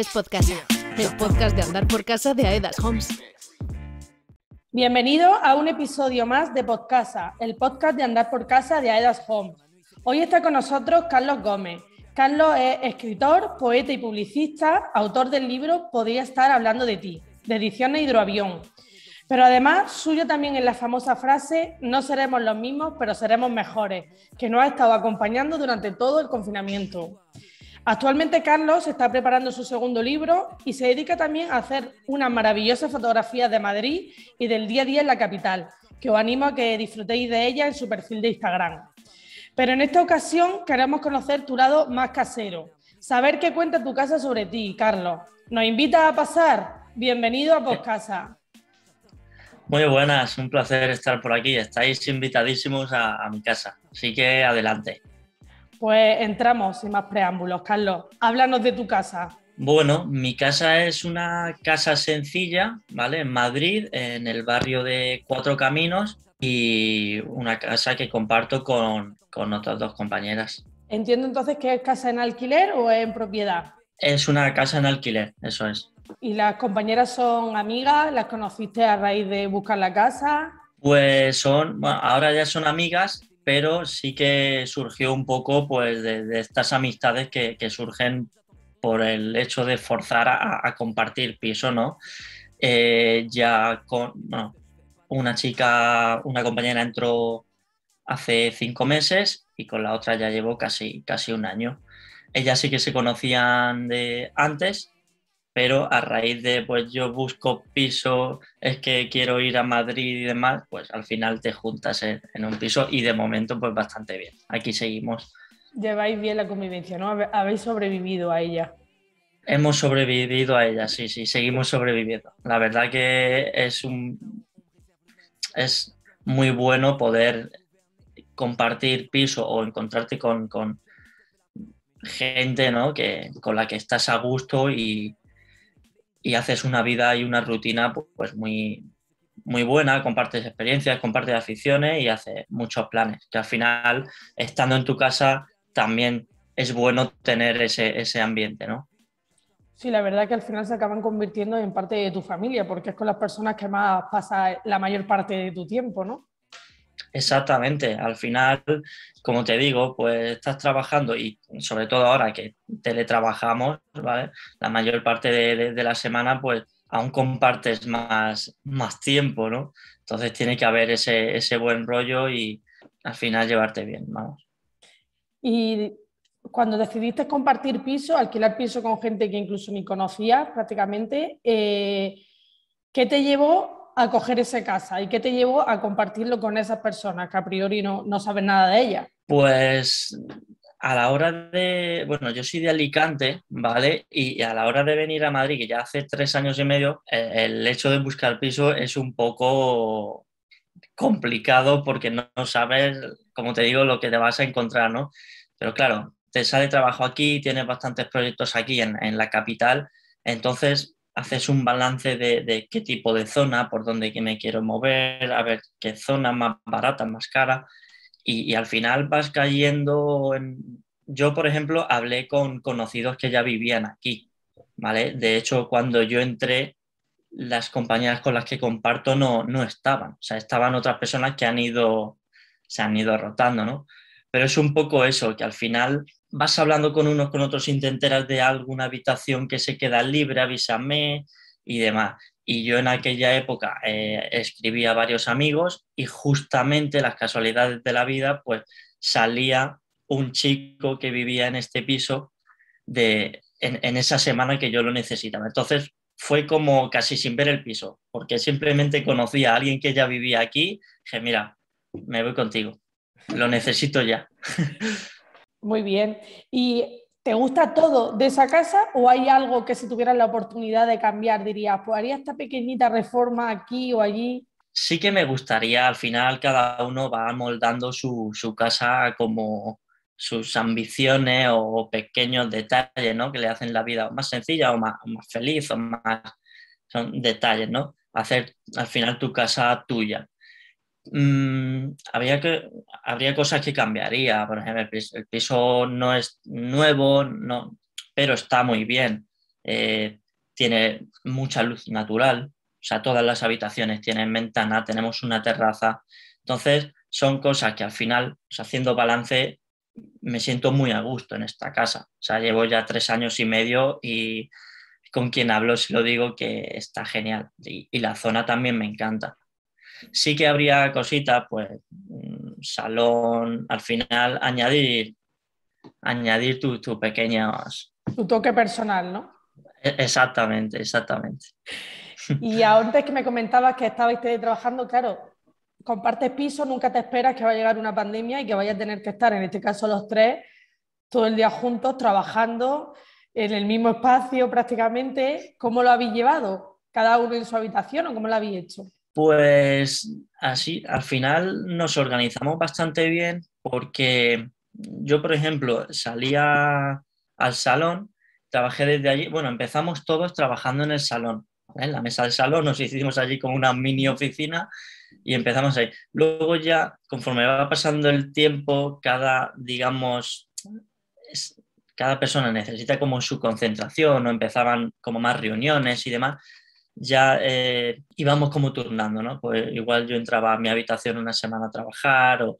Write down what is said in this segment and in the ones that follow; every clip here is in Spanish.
es Podcasa, el podcast de andar por casa de Aedas Homes. Bienvenido a un episodio más de Podcasa, el podcast de andar por casa de Aedas Homes. Hoy está con nosotros Carlos Gómez. Carlos es escritor, poeta y publicista, autor del libro Podría estar hablando de ti, de ediciones Hidroavión. Pero además, suyo también en la famosa frase, no seremos los mismos, pero seremos mejores, que nos ha estado acompañando durante todo el confinamiento. Actualmente Carlos está preparando su segundo libro y se dedica también a hacer unas maravillosas fotografías de Madrid y del día a día en la capital, que os animo a que disfrutéis de ella en su perfil de Instagram. Pero en esta ocasión queremos conocer tu lado más casero, saber qué cuenta tu casa sobre ti, Carlos. ¿Nos invita a pasar? Bienvenido a Poscasa. Muy buenas, un placer estar por aquí. Estáis invitadísimos a mi casa, así que adelante. Pues entramos, sin más preámbulos. Carlos, háblanos de tu casa. Bueno, mi casa es una casa sencilla, ¿vale? En Madrid, en el barrio de Cuatro Caminos y una casa que comparto con, otras dos compañeras. Entiendo entonces que es casa en alquiler o en propiedad. Es una casa en alquiler, eso es. ¿Y las compañeras son amigas? ¿Las conociste a raíz de buscar la casa? Pues son, bueno, ahora ya son amigas pero sí que surgió un poco pues, de, estas amistades que, surgen por el hecho de forzar a, compartir piso, ¿no? Eh, ya con una chica, una compañera entró hace cinco meses y con la otra ya llevo casi, casi un año. Ellas sí que se conocían de antes, pero a raíz de, pues yo busco piso, es que quiero ir a Madrid y demás, pues al final te juntas en, un piso y de momento pues bastante bien. Aquí seguimos. Lleváis bien la convivencia, ¿no? Habéis sobrevivido a ella. Hemos sobrevivido a ella, sí, sí, seguimos sobreviviendo. La verdad que es un... Es muy bueno poder compartir piso o encontrarte con, gente ¿no? que, con la que estás a gusto y, y haces una vida y una rutina pues muy, muy buena, compartes experiencias, compartes aficiones y haces muchos planes, que al final, estando en tu casa, también es bueno tener ese, ese ambiente, ¿no? Sí, la verdad que al final se acaban convirtiendo en parte de tu familia, porque es con las personas que más pasa la mayor parte de tu tiempo, ¿no? Exactamente, al final, como te digo, pues estás trabajando y sobre todo ahora que teletrabajamos, ¿vale? La mayor parte de, la semana, pues aún compartes más, más tiempo, ¿no? Entonces tiene que haber ese, buen rollo y al final llevarte bien, vamos. Y cuando decidiste compartir piso, alquilar piso con gente que incluso ni conocías prácticamente, eh, ¿qué te llevó a coger esa casa y qué te llevo a compartirlo con esas personas que a priori no, no saben nada de ella? Pues a la hora de, bueno, yo soy de Alicante, ¿vale? Y a la hora de venir a Madrid, que ya hace tres años y medio, eh, el hecho de buscar piso es un poco complicado porque no sabes, como te digo, lo que te vas a encontrar, ¿no? Pero claro, te sale trabajo aquí, tienes bastantes proyectos aquí en, en la capital, entonces haces un balance de, qué tipo de zona, por dónde me quiero mover, a ver qué zona más barata, más cara, y, al final vas cayendo en... Yo, por ejemplo, hablé con conocidos que ya vivían aquí, ¿vale? De hecho, cuando yo entré, las compañías con las que comparto no, no estaban, o sea, estaban otras personas que han ido, se han ido rotando, ¿no? Pero es un poco eso, que al final vas hablando con unos, con otros, intenteras de alguna habitación que se queda libre, avísame y demás. Y yo en aquella época eh, escribía a varios amigos y justamente las casualidades de la vida, pues salía un chico que vivía en este piso de, en, esa semana que yo lo necesitaba. Entonces fue como casi sin ver el piso, porque simplemente conocía a alguien que ya vivía aquí, dije, mira, me voy contigo, lo necesito ya. Muy bien. ¿Y te gusta todo de esa casa o hay algo que si tuvieras la oportunidad de cambiar dirías, pues haría esta pequeñita reforma aquí o allí? Sí que me gustaría, al final cada uno va moldando su, casa como sus ambiciones o pequeños detalles, ¿no? Que le hacen la vida más sencilla o más, más feliz o más... Son detalles, ¿no? Hacer al final tu casa tuya. Mm, que, habría cosas que cambiaría, por ejemplo, el piso, no es nuevo, no, pero está muy bien. Eh, tiene mucha luz natural, o sea, todas las habitaciones tienen ventana, tenemos una terraza. Entonces, son cosas que al final, haciendo balance, me siento muy a gusto en esta casa. O sea, llevo ya tres años y medio y con quien hablo Si lo digo que está genial. y la zona también me encanta. Sí que habría cositas, pues mm, salón, al final añadir, añadir tus tu pequeñas... Tu toque personal, ¿no? E, exactamente, exactamente. Y antes que me comentabas que estabais trabajando, claro, compartes piso, nunca te esperas que va a llegar una pandemia y que vayas a tener que estar, en este caso los tres, todo el día juntos, trabajando en el mismo espacio prácticamente. ¿Cómo lo habéis llevado? ¿Cada uno en su habitación o cómo lo habéis hecho? Pues así, al final nos organizamos bastante bien porque yo, por ejemplo, salía al salón, trabajé desde allí, bueno, empezamos todos trabajando en el salón, en la mesa del salón, nos hicimos allí como una mini oficina y empezamos ahí. Luego ya, conforme va pasando el tiempo, cada, digamos, cada persona necesita como su concentración o empezaban como más reuniones y demás ya eh, íbamos como turnando, ¿no? Pues igual yo entraba a mi habitación una semana a trabajar o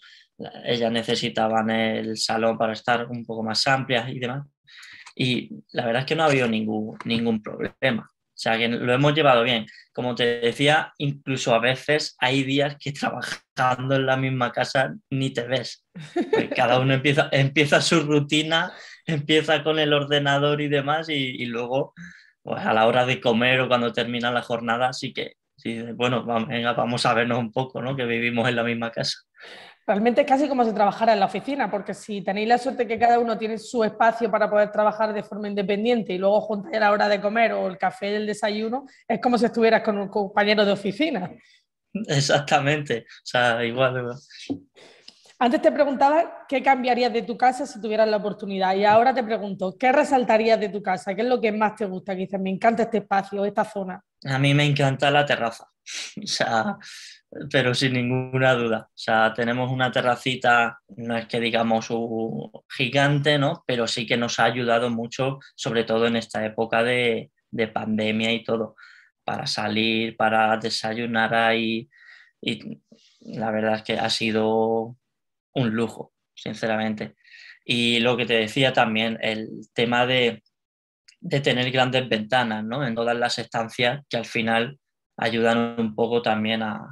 ellas necesitaban el salón para estar un poco más amplias y demás. Y la verdad es que no ha habido ningún, ningún problema. O sea, lo hemos llevado bien. Como te decía, incluso a veces hay días que trabajando en la misma casa ni te ves. Pues cada uno empieza, empieza su rutina, empieza con el ordenador y demás y luego pues a la hora de comer o cuando termina la jornada, sí que, bueno, vamos, venga, vamos a vernos un poco, ¿no? Que vivimos en la misma casa. Realmente es casi como si trabajara en la oficina, porque si tenéis la suerte que cada uno tiene su espacio para poder trabajar de forma independiente y luego juntáis a la hora de comer o el café del desayuno, es como si estuvieras con un compañero de oficina. Exactamente, o sea, igual. igual. Antes te preguntaba qué cambiarías de tu casa si tuvieras la oportunidad y ahora te pregunto, ¿qué resaltarías de tu casa? ¿Qué es lo que más te gusta? Que dices, me encanta este espacio, esta zona. A mí me encanta la terraza, ah. pero sin ninguna duda. O sea, tenemos una terracita, no es que digamos gigante, ¿no? Pero sí que nos ha ayudado mucho, sobre todo en esta época de, de pandemia y todo, para salir, para desayunar ahí. Y la verdad es que ha sido un lujo, sinceramente. Y lo que te decía también, el tema de, de tener grandes ventanas ¿no? en todas las estancias que al final ayudan un poco también a,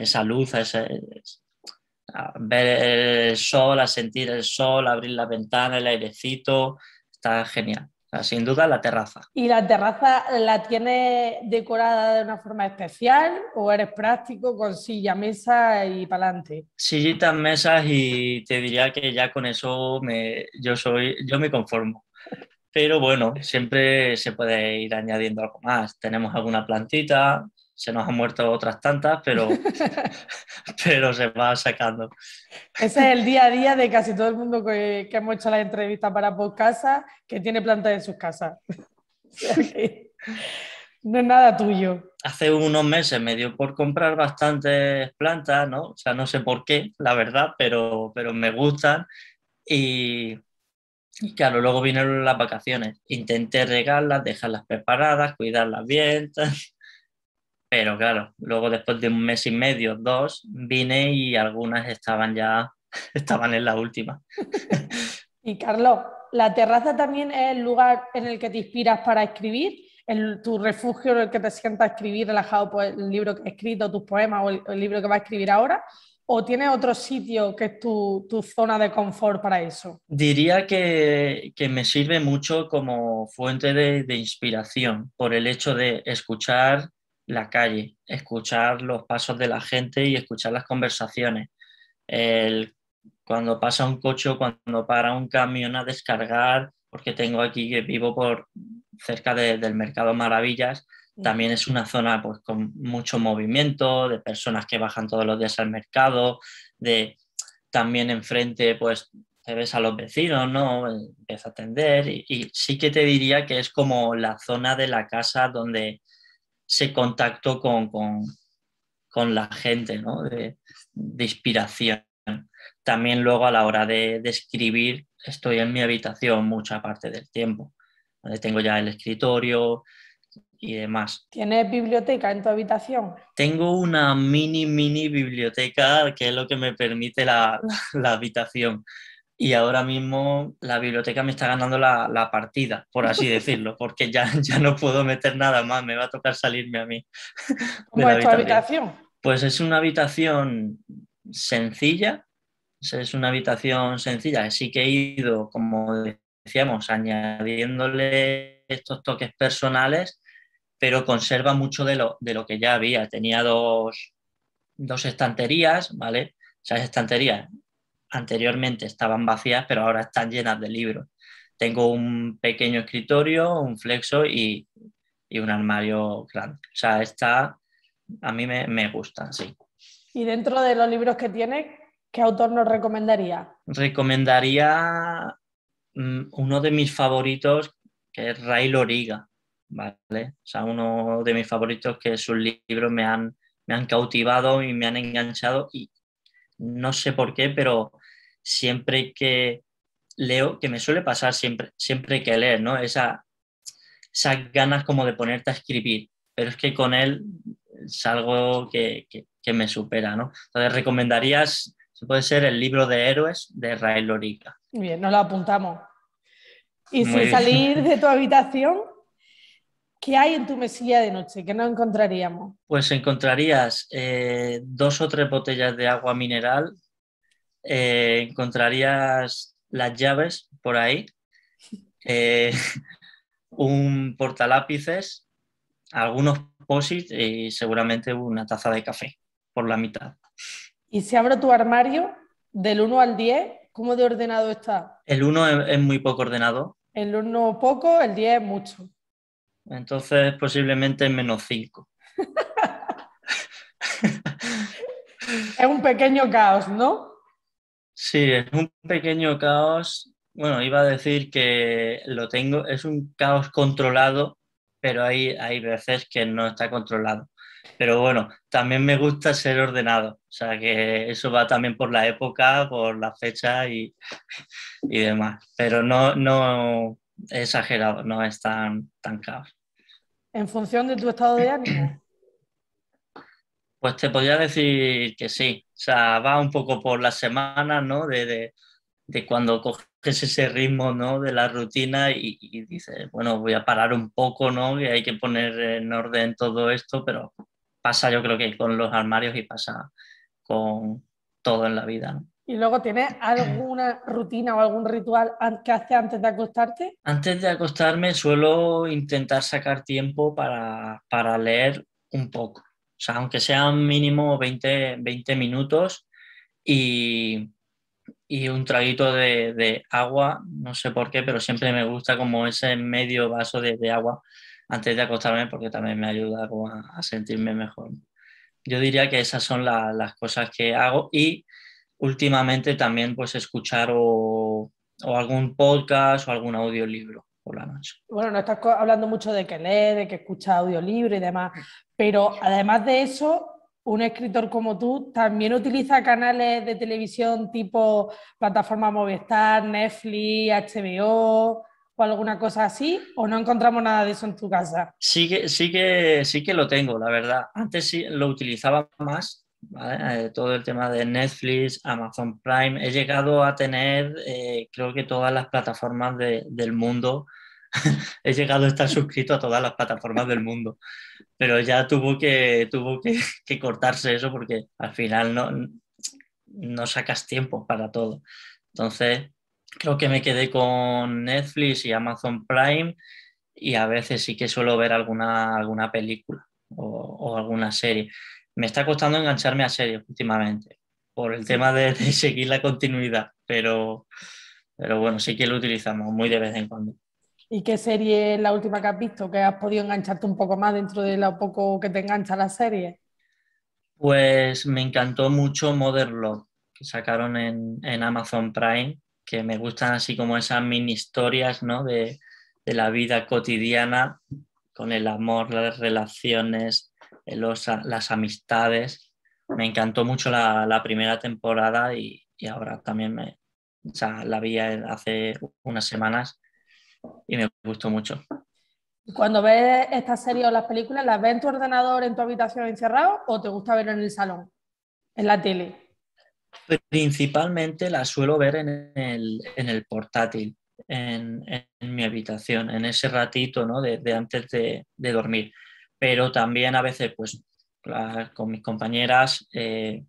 esa luz, a, ese, ver el sol, a sentir el sol, abrir la ventana, el airecito, está genial sin duda la terraza. ¿Y la terraza la tienes decorada de una forma especial o eres práctico con silla, mesa y pa'lante? Sillitas, mesas y te diría que ya con eso me, yo, soy, yo me conformo. Pero bueno, siempre se puede ir añadiendo algo más. Tenemos alguna plantita, se nos han muerto otras tantas, pero, pero se va sacando. Ese es el día a día de casi todo el mundo que, hemos hecho la entrevista para Podcasa, que tiene plantas en sus casas. no es nada tuyo. Hace unos meses me dio por comprar bastantes plantas, ¿no? O sea, no sé por qué, la verdad, pero, pero me gustan. Y, claro, luego vinieron las vacaciones. Intenté regarlas, dejarlas preparadas, cuidarlas bien. Pero claro, luego después de un mes y medio, dos, vine y algunas estaban ya, estaban en la última. y Carlos, ¿la terraza también es el lugar en el que te inspiras para escribir? El, ¿Tu refugio en el que te sientas a escribir relajado por el libro que escrito, tus poemas o el, libro que vas a escribir ahora? ¿O tiene otro sitio que es tu, zona de confort para eso? Diría que, me sirve mucho como fuente de, de, inspiración por el hecho de escuchar la calle, escuchar los pasos de la gente y escuchar las conversaciones. El, cuando pasa un coche cuando para un camión a descargar, porque tengo aquí que vivo por cerca del mercado Maravillas, mm. también es una zona pues, con mucho movimiento, de personas que bajan todos los días al mercado, de también enfrente pues te ves a los vecinos, ¿no? Empieza a atender y, sí que te diría que es como la zona de la casa donde ese contacto con, la gente, de, inspiración. También luego a la hora de, escribir, estoy en mi habitación mucha parte del tiempo, donde tengo ya el escritorio y demás. ¿Tienes biblioteca en tu habitación? Tengo una mini, mini biblioteca, que es lo que me permite la, la habitación y ahora mismo la biblioteca me está ganando la, partida, por así decirlo, porque ya, ya no puedo meter nada más, me va a tocar salirme a mí. ¿Cómo es tu habitación? Pues es una habitación sencilla, es una habitación sencilla, Sí que he ido, como decíamos, añadiéndole estos toques personales, pero conserva mucho de lo, de lo que ya había. Tenía dos, estanterías, ¿vale? O es estantería, anteriormente estaban vacías, pero ahora están llenas de libros. Tengo un pequeño escritorio, un flexo y, y un armario grande. O sea, está, a mí me, me gusta, sí. Y dentro de los libros que tiene, ¿qué autor nos recomendaría? Recomendaría mm, uno de mis favoritos, que es Ray Loriga, ¿vale? O sea, uno de mis favoritos que sus libros me han, me han cautivado y me han enganchado y no sé por qué, pero siempre que leo, que me suele pasar siempre, siempre que leer, ¿no? Esa, esas ganas como de ponerte a escribir, pero es que con él es algo que, me supera, ¿no? Entonces, recomendarías, si puede ser, el libro de héroes de Rael Lorica. Bien, nos lo apuntamos. Y si salir de tu habitación, ¿qué hay en tu mesilla de noche? ¿Qué no encontraríamos? Pues encontrarías eh, dos o tres botellas de agua mineral eh, encontrarías las llaves por ahí, eh, un portalápices, algunos posits y seguramente una taza de café por la mitad. ¿Y si abro tu armario del 1 al 10, cómo de ordenado está? El 1 es, muy poco ordenado. El 1 poco, el 10 es mucho. Entonces posiblemente menos 5. es un pequeño caos, ¿no? Sí, es un pequeño caos. Bueno, iba a decir que lo tengo, es un caos controlado, pero hay, hay veces que no está controlado. Pero bueno, también me gusta ser ordenado, o sea que eso va también por la época, por la fecha y, demás. Pero no, no exagerado, no es tan, tan caos. ¿En función de tu estado de ánimo? Pues te podría decir que sí, o sea, va un poco por la semana, ¿no? De, de, cuando coges ese ritmo, ¿no? De la rutina y, dices, bueno, voy a parar un poco, ¿no? Y hay que poner en orden todo esto, pero pasa yo creo que con los armarios y pasa con todo en la vida, ¿no? ¿Y luego tienes alguna rutina o algún ritual que haces antes de acostarte? Antes de acostarme suelo intentar sacar tiempo para leer un poco sea, aunque sean mínimo 20, 20 minutos y, un traguito de, agua, no sé por qué, pero siempre me gusta como ese medio vaso de, agua antes de acostarme porque también me ayuda a, sentirme mejor. Yo diría que esas son las cosas que hago y últimamente también pues escuchar o algún podcast o algún audiolibro la noche. Bueno, no estás hablando mucho de que lee, de que escucha audiolibro y demás, pero además de eso, un escritor como tú también utiliza canales de televisión tipo plataforma Movistar, Netflix, HBO o alguna cosa así, o no encontramos nada de eso en tu casa? Sí que, sí que, sí que lo tengo, la verdad. Antes sí lo utilizaba más, eh, todo el tema de Netflix, Amazon Prime. He llegado a tener, eh, creo que todas las plataformas del mundo. He llegado a estar suscrito a todas las plataformas del mundo, pero ya tuvo que, tuvo que, cortarse eso porque al final no, no sacas tiempo para todo. Entonces, creo que me quedé con Netflix y Amazon Prime y a veces sí que suelo ver alguna, alguna película o alguna serie me está costando engancharme a series últimamente por el tema de, seguir la continuidad, pero, pero bueno, sí que lo utilizamos muy de vez en cuando. ¿Y qué serie es la última que has visto? ¿Que has podido engancharte un poco más dentro de lo poco que te engancha la serie? Pues me encantó mucho Modern Love, que sacaron en, Amazon Prime, que me gustan así como esas mini historias de, de la vida cotidiana con el amor, las relaciones, los, las amistades. Me encantó mucho la, primera temporada y, ahora también me, la vi hace unas semanas y me gustó mucho. Cuando ves esta serie o las películas, ¿las ves en tu ordenador, en tu habitación encerrado o te gusta ver en el salón, en la tele? Principalmente las suelo ver en el, portátil, en, mi habitación, en ese ratito ¿no? de, antes de, de dormir pero también a veces, pues, con mis compañeras, eh,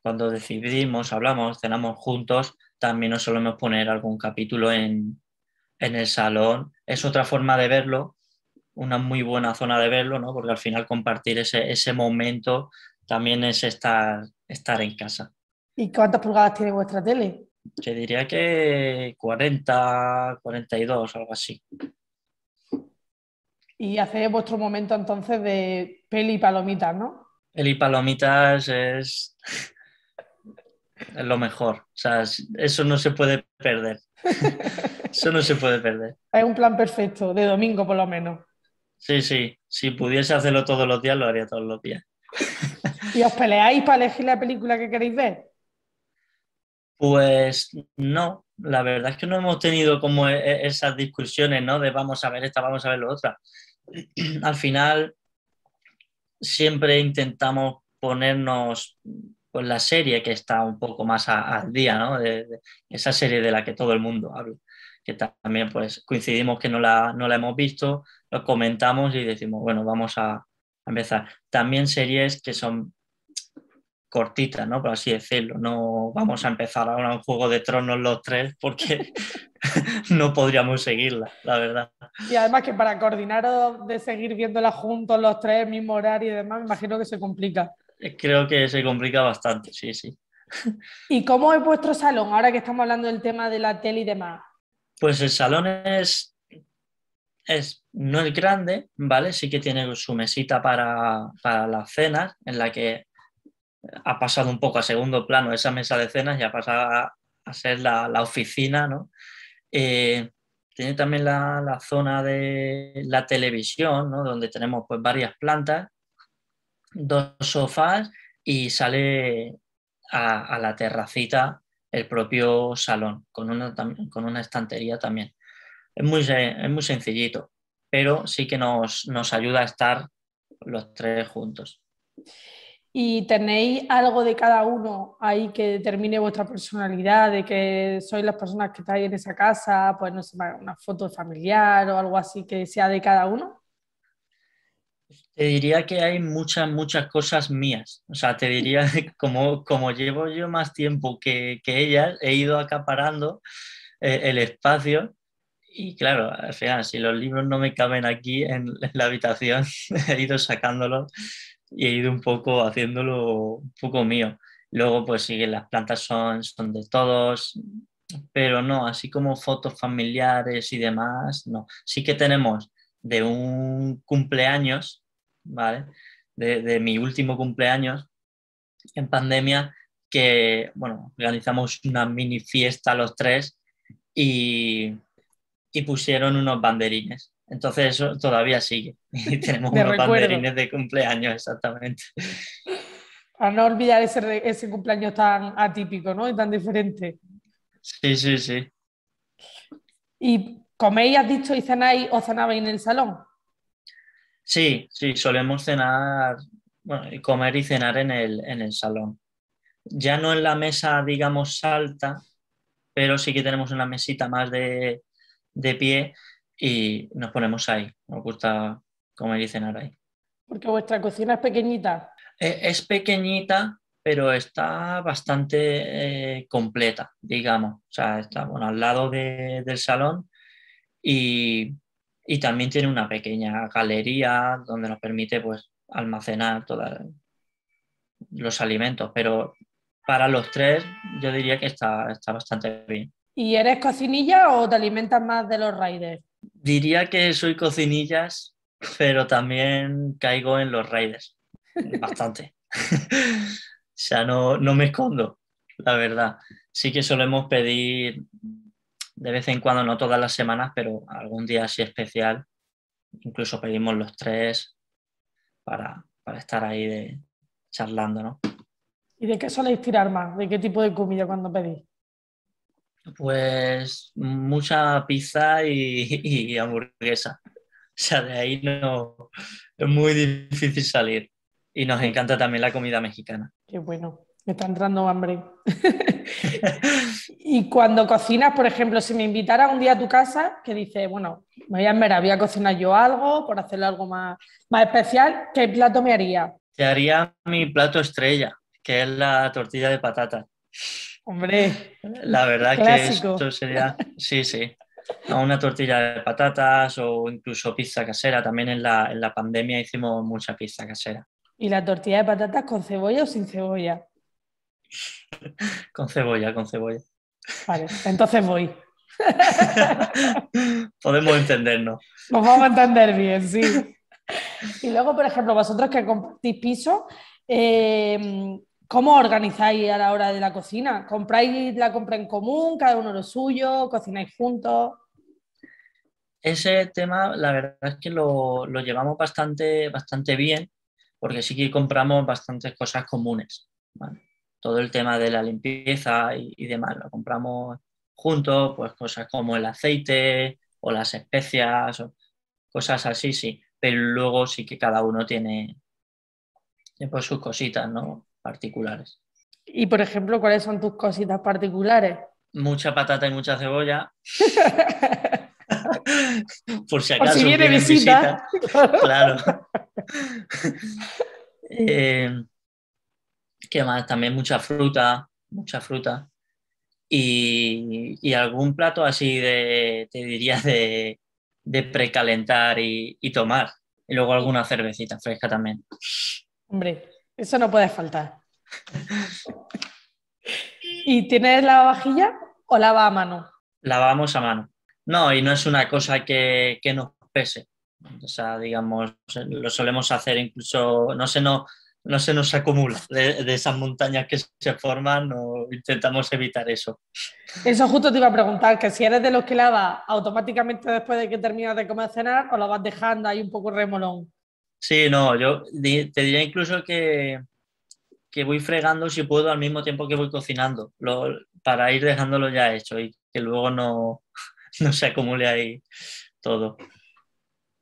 cuando decidimos, hablamos, cenamos juntos, también nos solemos poner algún capítulo en, el salón. Es otra forma de verlo, una muy buena zona de verlo, Porque al final compartir ese, momento también es estar, estar en casa. ¿Y cuántas pulgadas tiene vuestra tele? Te diría que 40, 42, algo así y hacéis vuestro momento entonces de peli y palomitas, ¿no? Peli y palomitas es... es lo mejor. O sea, eso no se puede perder. eso no se puede perder. Es un plan perfecto, de domingo por lo menos. Sí, sí. Si pudiese hacerlo todos los días, lo haría todos los días. ¿Y os peleáis para elegir la película que queréis ver? Pues no, la verdad es que no hemos tenido como e, e, esas discusiones, ¿no? De vamos a ver esta, vamos a ver la otra. al final siempre intentamos ponernos pues, la serie que está un poco más al día, esa serie de la que todo el mundo habla, que también pues coincidimos que no la, hemos visto, lo comentamos y decimos, bueno, vamos a empezar. También series que son cortita, ¿no? Por así decirlo. No vamos a empezar ahora un juego de tronos los tres porque no podríamos seguirla, la verdad. Y además que para coordinaros de seguir viéndola juntos los tres, mismo horario y demás, me imagino que se complica. Eh, creo que se complica bastante, sí, sí. ¿Y cómo es vuestro salón ahora que estamos hablando del tema de la tele y demás? Pues el salón es, es no es grande, ¿vale? Sí que tiene su mesita para, para las cenas, en la que ha pasado un poco a segundo plano esa mesa de cenas y ha pasado a, ser la, oficina, eh, tiene también la, zona de la televisión, donde tenemos pues, varias plantas, dos sofás y sale a, la terracita el propio salón, con una, con una estantería también. Es muy, es muy sencillito, pero sí que nos, nos ayuda a estar los tres juntos. ¿Y tenéis algo de cada uno ahí que determine vuestra personalidad, de que sois las personas que estáis en esa casa, pues no sé, una foto familiar o algo así que sea de cada uno? Te diría que hay muchas, muchas cosas mías. O sea, te diría, como, como llevo yo más tiempo que, que ellas, he ido acaparando eh, el espacio. Y claro, si los libros no me caben aquí en la habitación, he ido sacándolos y he ido un poco haciéndolo un poco mío. Luego, pues sí, las plantas son, son de todos, pero no, así como fotos familiares y demás, no. Sí que tenemos de un cumpleaños, ¿vale? De, mi último cumpleaños en pandemia, que, bueno, organizamos una mini fiesta los tres y, y pusieron unos banderines entonces eso todavía sigue. Y tenemos unos de cumpleaños, exactamente. A no olvidar ese, ese cumpleaños tan atípico, ¿no? Y tan diferente. Sí, sí, sí. ¿Y coméis, has dicho, y cenáis o cenabais en el salón? Sí, sí, solemos cenar, bueno, comer y cenar en el, en el salón. Ya no en la mesa, digamos, alta, pero sí que tenemos una mesita más de, de pie y nos ponemos ahí. Nos gusta como dicen ahora ahí. Porque vuestra cocina es pequeñita. E, es pequeñita, pero está bastante eh, completa, digamos. O sea, está bueno, al lado del salón y, también tiene una pequeña galería donde nos permite pues, almacenar todos los alimentos. Pero para los tres yo diría que está, está bastante bien. ¿Y eres cocinilla o te alimentas más de los riders? Diría que soy cocinillas, pero también caigo en los raiders. Bastante. o sea, no, me escondo, la verdad. Sí que solemos pedir de vez en cuando, no todas las semanas, pero algún día así especial. Incluso pedimos los tres para, estar ahí charlando, ¿no? ¿Y de qué soléis tirar más? ¿De qué tipo de comida cuando pedís? Pues mucha pizza y, hamburguesa. O sea, de ahí no es muy difícil salir. Y nos encanta también la comida mexicana. Qué bueno, me está entrando hambre. y cuando cocinas, por ejemplo, si me invitara un día a tu casa, que dice bueno, me voy a cocinar yo algo por hacerlo algo más, especial, ¿qué plato me haría? Te haría mi plato estrella, que es la tortilla de patata. Hombre. La verdad que esto sería, sí, sí. A una tortilla de patatas o incluso pizza casera. También en la, en la pandemia hicimos mucha pizza casera. ¿Y la tortilla de patatas con cebolla o sin cebolla? con cebolla, con cebolla. Vale, entonces voy. Podemos entendernos. Nos vamos a entender bien, sí. Y luego, por ejemplo, vosotros que compartís piso, eh, ¿Cómo organizáis a la hora de la cocina? ¿Compráis la compra en común, cada uno lo suyo, cocináis juntos? Ese tema, la verdad es que lo, llevamos bastante, bastante bien, porque sí que compramos bastantes cosas comunes. Todo el tema de la limpieza y, demás, lo compramos juntos, pues cosas como el aceite o las especias, o cosas así, sí. Pero luego sí que cada uno tiene, pues sus cositas, ¿no? particulares. Y por ejemplo, ¿cuáles son tus cositas particulares? Mucha patata y mucha cebolla. por si acaso. si viene visita. Claro. eh, ¿Qué más? También mucha fruta, mucha fruta. Y, algún plato así de, te diría, de, precalentar y, y tomar. Y luego alguna cervecita fresca también. Hombre, eso no puede faltar. ¿Y tienes lavavajilla o lava a mano? Lavamos a mano. No, y no es una cosa que, nos pese. O sea, digamos, lo solemos hacer incluso, no se nos, no se nos acumula de, esas montañas que se forman o intentamos evitar eso. Eso justo te iba a preguntar, que si eres de los que lava automáticamente después de que terminas de comer cenar o la vas dejando ahí un poco remolón. Sí, no, yo te diría incluso que, voy fregando si puedo al mismo tiempo que voy cocinando, para ir dejándolo ya hecho y que luego no, no se acumule ahí todo.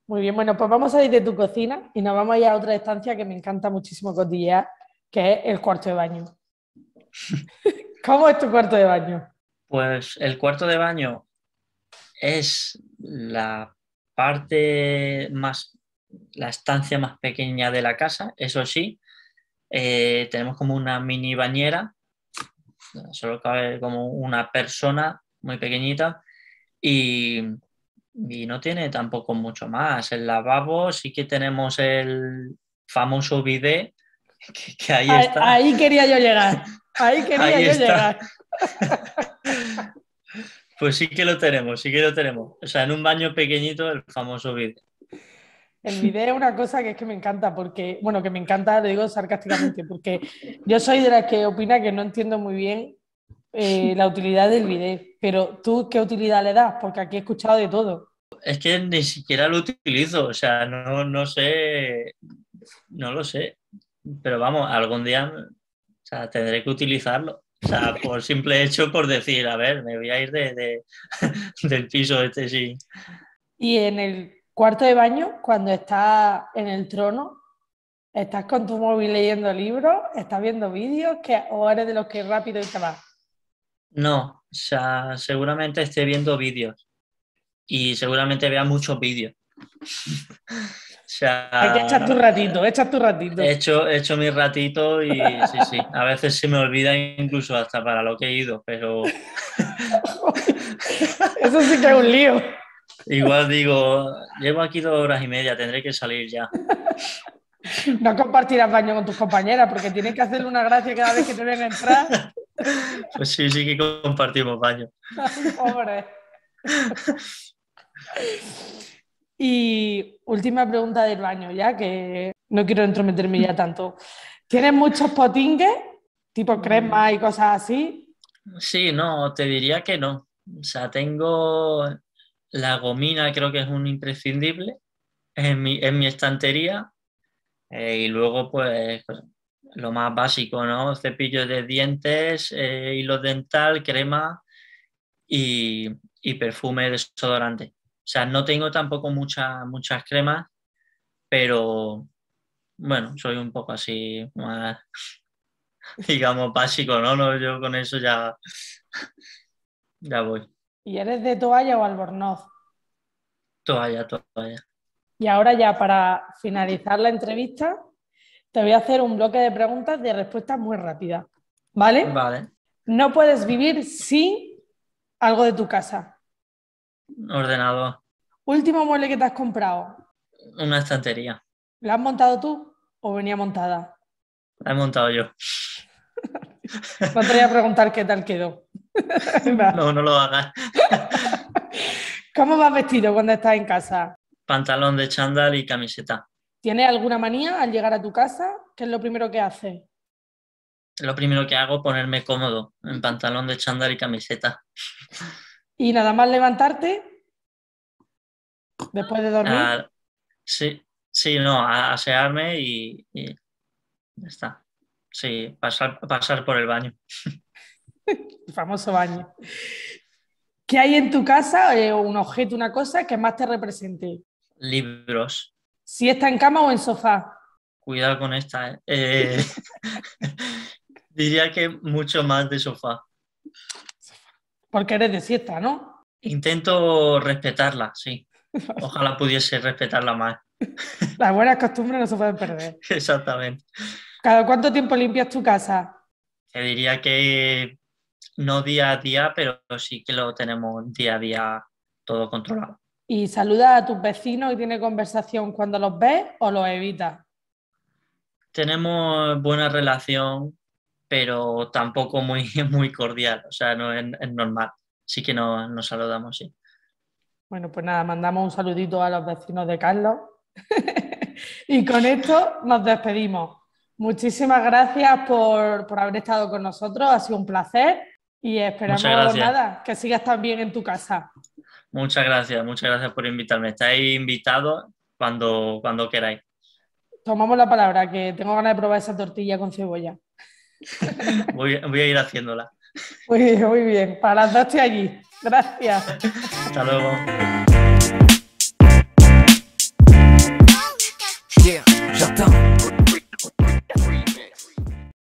Muy bien, bueno, pues vamos a ir de tu cocina y nos vamos a ir a otra estancia que me encanta muchísimo cotillear, que es el cuarto de baño. ¿Cómo es tu cuarto de baño? Pues el cuarto de baño es la parte más la estancia más pequeña de la casa, eso sí. Eh, tenemos como una mini bañera, solo cabe como una persona muy pequeñita y, no tiene tampoco mucho más. El lavabo sí que tenemos el famoso bidé que, ahí, está. Ahí quería yo llegar, ahí quería yo llegar. Pues sí que lo tenemos, sí que lo tenemos. O sea, en un baño pequeñito el famoso bidé. El video es una cosa que es que me encanta, porque, bueno, que me encanta, lo digo sarcásticamente, porque yo soy de las que opina que no entiendo muy bien eh, la utilidad del video, pero tú, ¿qué utilidad le das? Porque aquí he escuchado de todo. Es que ni siquiera lo utilizo, o sea, no, sé, no lo sé, pero vamos, algún día tendré que utilizarlo. O sea, por simple hecho, por decir, a ver, me voy a ir de, del piso este sí. Y en el Cuarto de baño, cuando estás en el trono, estás con tu móvil leyendo libros, estás viendo vídeos, que, o eres de los que rápido y te vas. No, o sea, seguramente esté viendo vídeos y seguramente vea muchos vídeos. o Hay tu ratito, echar tu ratito. He hecho, he hecho mi ratito y sí, sí. A veces se me olvida incluso hasta para lo que he ido, pero. Eso sí que es un lío. Igual digo, llevo aquí dos horas y media, tendré que salir ya. No compartirás baño con tus compañeras porque tienes que hacerle una gracia cada vez que te ven entrar. Pues sí, sí que compartimos baño. pobre. Y última pregunta del baño, ya que no quiero entrometerme ya tanto. ¿Tienes muchos potingues, tipo crema y cosas así? Sí, no, te diría que no. O sea, tengo la gomina creo que es un imprescindible en mi, estantería. Eh, y luego, pues, lo más básico, ¿no? Cepillos de dientes, eh, hilo dental, crema y, perfume desodorante. O sea, no tengo tampoco muchas cremas, pero bueno, soy un poco así más, digamos, básico, ¿no? ¿no? Yo con eso ya, ya voy. ¿Y eres de toalla o albornoz? Toalla, toalla. Y ahora ya para finalizar la entrevista, te voy a hacer un bloque de preguntas de respuestas muy rápida. ¿Vale? ¿Vale? Vale. No puedes vivir sin algo de tu casa. Ordenado. Último mueble que te has comprado. Una estantería. ¿La has montado tú o venía montada? La he montado yo. no pues te voy a preguntar qué tal quedó. no, no lo hagas. ¿Cómo vas vestido cuando estás en casa? Pantalón de chándal y camiseta. ¿Tienes alguna manía al llegar a tu casa? ¿Qué es lo primero que haces? Lo primero que hago es ponerme cómodo, en pantalón de chándal y camiseta. ¿Y nada más levantarte? ¿Después de dormir? Ah, sí, sí, no, asearme y, ya está. Sí, pasar por el baño. el famoso baño. ¿Qué hay en tu casa, eh, un objeto, una cosa que más te represente? Libros. ¿Si está en cama o en sofá? Cuidado con esta. ¿eh? Eh, diría que mucho más de sofá. Porque eres de siesta, ¿no? Intento respetarla, sí. Ojalá pudiese respetarla más. Las buenas costumbres no se pueden perder. Exactamente. ¿Cada cuánto tiempo limpias tu casa? Te diría que no día a día, pero sí que lo tenemos día a día todo controlado. ¿Y saluda a tus vecinos y tiene conversación cuando los ves o los evita Tenemos buena relación, pero tampoco muy, muy cordial, o sea, no es, normal. Sí que nos saludamos, sí. Bueno, pues nada, mandamos un saludito a los vecinos de Carlos. y con esto nos despedimos. Muchísimas gracias por, por haber estado con nosotros, ha sido un placer y esperamos nada, que sigas bien en tu casa. Muchas gracias, muchas gracias por invitarme. Estáis invitados cuando, cuando queráis. Tomamos la palabra, que tengo ganas de probar esa tortilla con cebolla. voy, voy a ir haciéndola. Muy bien, muy bien. Para las dos estoy allí. Gracias. Hasta luego.